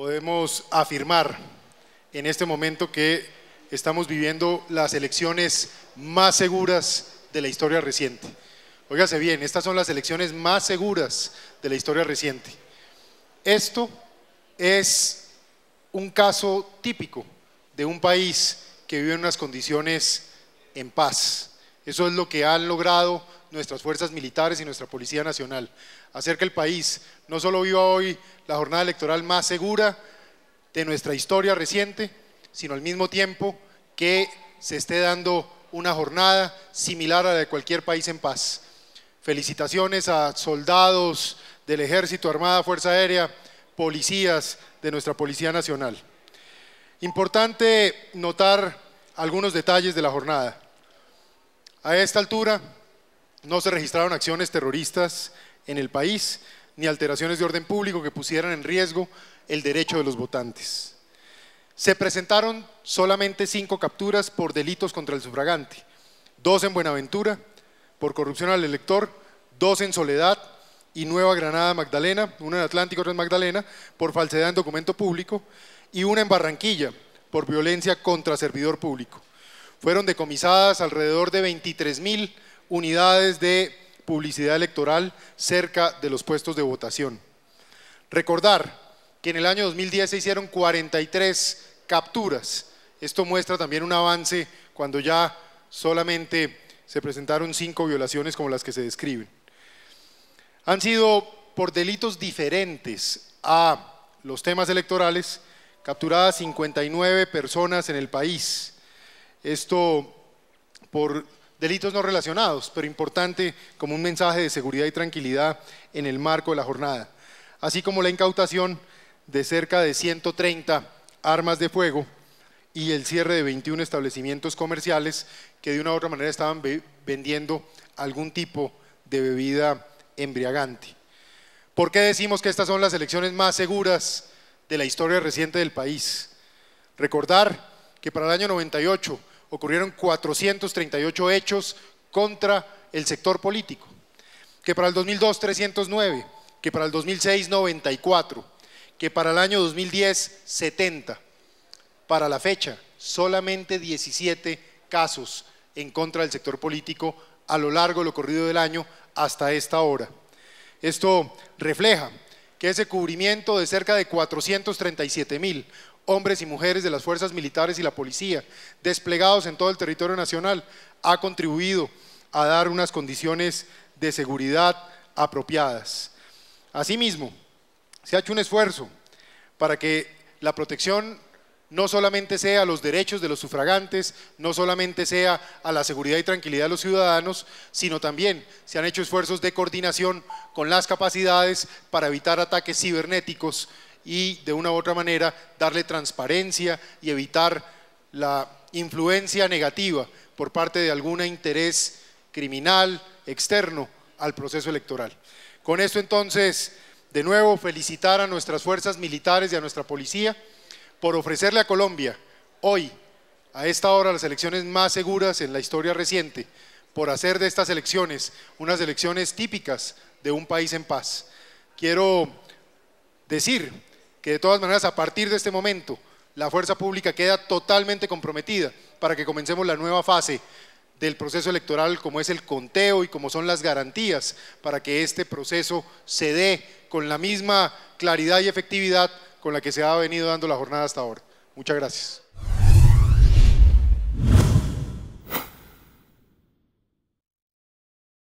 podemos afirmar en este momento que estamos viviendo las elecciones más seguras de la historia reciente. Óigase bien, estas son las elecciones más seguras de la historia reciente. Esto es un caso típico de un país que vive en unas condiciones en paz. Eso es lo que han logrado nuestras fuerzas militares y nuestra Policía Nacional, Acerca que el país no solo viva hoy la jornada electoral más segura de nuestra historia reciente, sino al mismo tiempo que se esté dando una jornada similar a la de cualquier país en paz. Felicitaciones a soldados del Ejército, Armada, Fuerza Aérea, policías de nuestra Policía Nacional. Importante notar algunos detalles de la jornada. A esta altura, no se registraron acciones terroristas en el país ni alteraciones de orden público que pusieran en riesgo el derecho de los votantes. Se presentaron solamente cinco capturas por delitos contra el sufragante, dos en Buenaventura, por corrupción al elector, dos en Soledad y Nueva Granada Magdalena, una en Atlántico, otra en Magdalena, por falsedad en documento público, y una en Barranquilla, por violencia contra servidor público. Fueron decomisadas alrededor de 23 mil unidades de publicidad electoral cerca de los puestos de votación. Recordar que en el año 2010 se hicieron 43 capturas. Esto muestra también un avance cuando ya solamente se presentaron cinco violaciones como las que se describen. Han sido por delitos diferentes a los temas electorales capturadas 59 personas en el país. Esto por Delitos no relacionados, pero importante como un mensaje de seguridad y tranquilidad en el marco de la jornada, así como la incautación de cerca de 130 armas de fuego y el cierre de 21 establecimientos comerciales que de una u otra manera estaban vendiendo algún tipo de bebida embriagante. ¿Por qué decimos que estas son las elecciones más seguras de la historia reciente del país? Recordar que para el año 98 ocurrieron 438 hechos contra el sector político, que para el 2002 309, que para el 2006 94, que para el año 2010 70. Para la fecha, solamente 17 casos en contra del sector político a lo largo de lo corrido del año hasta esta hora. Esto refleja que ese cubrimiento de cerca de 437 mil hombres y mujeres de las fuerzas militares y la policía desplegados en todo el territorio nacional ha contribuido a dar unas condiciones de seguridad apropiadas. Asimismo, se ha hecho un esfuerzo para que la protección no solamente sea a los derechos de los sufragantes, no solamente sea a la seguridad y tranquilidad de los ciudadanos, sino también se han hecho esfuerzos de coordinación con las capacidades para evitar ataques cibernéticos y de una u otra manera darle transparencia y evitar la influencia negativa por parte de algún interés criminal externo al proceso electoral. Con esto entonces, de nuevo, felicitar a nuestras fuerzas militares y a nuestra policía por ofrecerle a Colombia hoy, a esta hora, las elecciones más seguras en la historia reciente, por hacer de estas elecciones unas elecciones típicas de un país en paz. Quiero decir que de todas maneras, a partir de este momento, la fuerza pública queda totalmente comprometida para que comencemos la nueva fase del proceso electoral, como es el conteo y como son las garantías para que este proceso se dé con la misma claridad y efectividad con la que se ha venido dando la jornada hasta ahora. Muchas gracias.